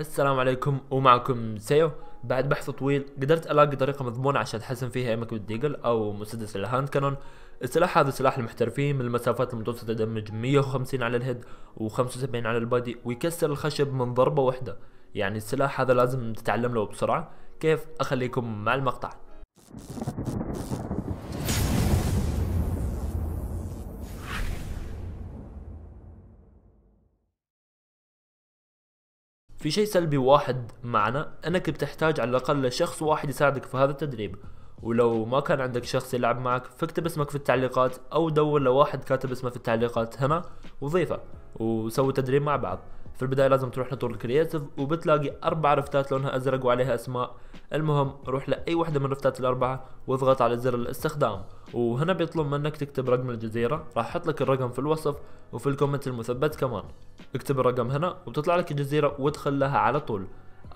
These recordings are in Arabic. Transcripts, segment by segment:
السلام عليكم ومعكم سيو بعد بحث طويل قدرت الاقي طريقه مضمونه عشان تحسن فيها امك بالديجل او مسدس الهاند كانون السلاح هذا سلاح المحترفين من المسافات المتوسطه دمج 150 على الهيد و75 على البادي ويكسر الخشب من ضربه واحده يعني السلاح هذا لازم تتعلم له بسرعه كيف اخليكم مع المقطع في شيء سلبي واحد معنا انك بتحتاج على الاقل لشخص واحد يساعدك في هذا التدريب ولو ما كان عندك شخص يلعب معك فاكتب اسمك في التعليقات او دور لواحد كاتب اسمه في التعليقات هنا وضيفه وسووا تدريب مع بعض في البداية لازم تروح لطور الكرياتيف وبتلاقي أربع رفتات لونها أزرق وعليها أسماء المهم روح لأي وحدة من الرفتات الأربعة واضغط على زر الاستخدام وهنا بيطلب منك تكتب رقم الجزيرة راح أحط لك الرقم في الوصف وفي الكومنت المثبت كمان اكتب الرقم هنا وبتطلع لك الجزيرة وادخل لها على طول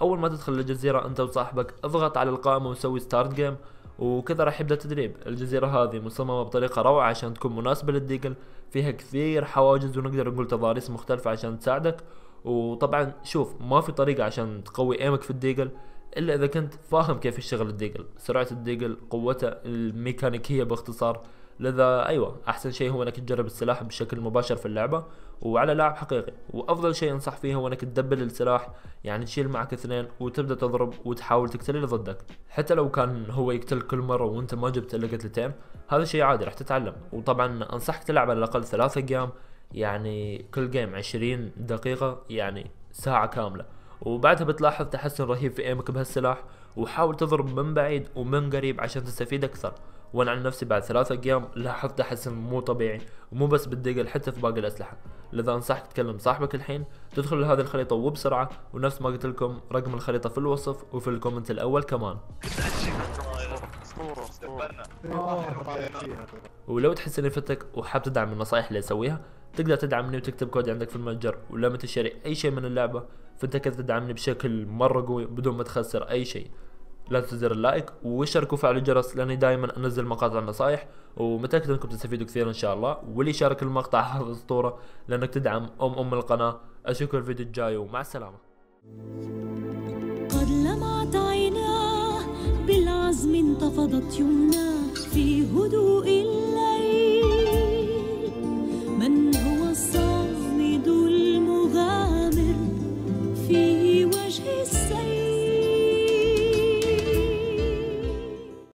أول ما تدخل الجزيرة أنت وصاحبك اضغط على القائمة وسوي ستارت جيم وكذا راح يبدا التدريب الجزيره هذه مصممه بطريقه روعه عشان تكون مناسبه للديجل فيها كثير حواجز ونقدر نقول تضاريس مختلفه عشان تساعدك وطبعا شوف ما في طريقه عشان تقوي ايمك في الديجل الا اذا كنت فاهم كيف يشتغل الديجل سرعه الديجل قوته الميكانيكيه باختصار لذا ايوه احسن شيء هو انك تجرب السلاح بشكل مباشر في اللعبه وعلى لاعب حقيقي وافضل شيء انصح فيه هو انك تدبل السلاح يعني تشيل معك اثنين وتبدا تضرب وتحاول تقتل اللي ضدك حتى لو كان هو يقتل كل مره وانت ما جبت الا قتلتين هذا شيء عادي راح تتعلم وطبعا انصحك تلعب على الاقل ثلاثة ايام يعني كل جيم عشرين دقيقة يعني ساعة كاملة وبعدها بتلاحظ تحسن رهيب في ايمك بهالسلاح وحاول تضرب من بعيد ومن قريب عشان تستفيد اكثر وانا عن نفسي بعد ثلاثة ايام لاحظت تحسن مو طبيعي ومو بس بالدقل حتى في باقي الاسلحة لذا انصحك تكلم صاحبك الحين تدخل لهذه الخريطة وبسرعة ونفس ما قلت لكم رقم الخريطة في الوصف وفي الكومنت الاول كمان ولو تحس اني فتك وحاب تدعم النصائح اللي اسويها تقدر تدعمني وتكتب كود عندك في المتجر ولما تشتري اي شيء من اللعبه فانت تدعمني بشكل مره قوي بدون ما تخسر اي شيء لا تنسوا زر اللايك واشتركوا وفعلوا الجرس لاني دائما انزل مقاطع النصائح ومتاكد انكم تستفيدوا كثير ان شاء الله واللي شارك المقطع هذا اسطوره لانك تدعم ام ام القناه اشوفكم الفيديو الجاي ومع السلامه قد لمعت عيناه بالعزم انتفضت يمنا في هدوء الليل من هو الصامد المغامر في وجه السيل